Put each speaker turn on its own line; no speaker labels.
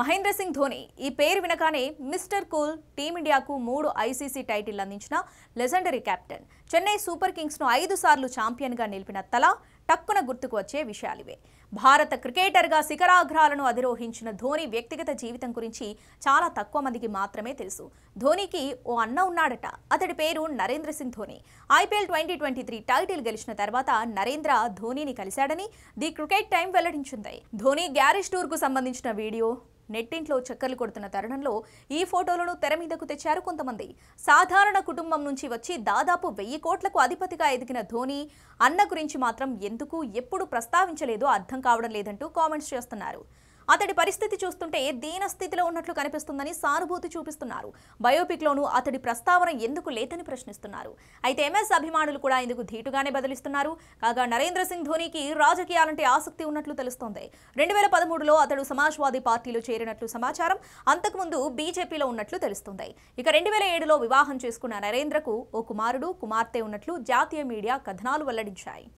మహేంద్ర సింగ్ ధోని ఈ పేరు వినగానే మిస్టర్ కూల్ టీమిండియాకు మూడు ఐసీసీ టైటిల్ అందించిన లెజెండరీ కెప్టెన్ చెన్నై సూపర్ కింగ్స్ను ఐదు సార్లు ఛాంపియన్గా నిలిపిన తల టక్కున గుర్తుకు వచ్చే విషయాలివే భారత క్రికెటర్గా శిఖరాగ్రాలను అధిరోహించిన ధోని వ్యక్తిగత జీవితం గురించి చాలా తక్కువ మందికి మాత్రమే తెలుసు ధోనికి ఓ అన్న ఉన్నాడట అతడి పేరు Narendra Singh Dhoni IPL twenty twenty three title గెలిచిన తర్వాత నరేంద్ర ధోనిని కలిశాడని ది క్రికెట్ టైం వెల్లడించింది ధోని గ్యారేజ్ టూర్కు సంబంధించిన వీడియో నెట్టింట్లో చక్కర్లు కొడుతున్న తరుణంలో ఈ ఫోటోలను తెర మీదకు తెచ్చారు కొంతమంది సాధారణ కుటుంబం నుంచి వచ్చి దాదాపు వెయ్యి కోట్లకు అధిపతిగా ఎదిగిన ధోని అన్న గురించి మాత్రం ఎందుకు ఎప్పుడు ప్రస్తావించలేదో అర్థం కావడం లేదంటూ కామెంట్స్ చేస్తున్నారు అతడి పరిస్థితి చూస్తుంటే దీనస్థితిలో ఉన్నట్లు కనిపిస్తుందని సానుభూతి చూపిస్తున్నారు బయోపిక్లోనూ అతడి ప్రస్తావన ఎందుకు లేదని ప్రశ్నిస్తున్నారు అయితే ఎంఎస్ అభిమానులు కూడా ఇందుకు ధీటుగానే బదిలిస్తున్నారు కాగా నరేంద్ర సింగ్ ధోనికి రాజకీయాలంటే ఆసక్తి ఉన్నట్లు తెలుస్తోంది రెండు వేల పదమూడులో అతడు సమాజ్వాదీ పార్టీలో చేరినట్లు సమాచారం అంతకుముందు బీజేపీలో ఉన్నట్లు తెలుస్తుంది ఇక రెండు వేల ఏడులో వివాహం చేసుకున్న నరేంద్రకు ఓ కుమారుడు కుమార్తె ఉన్నట్లు జాతీయ మీడియా కథనాలు వెల్లడించాయి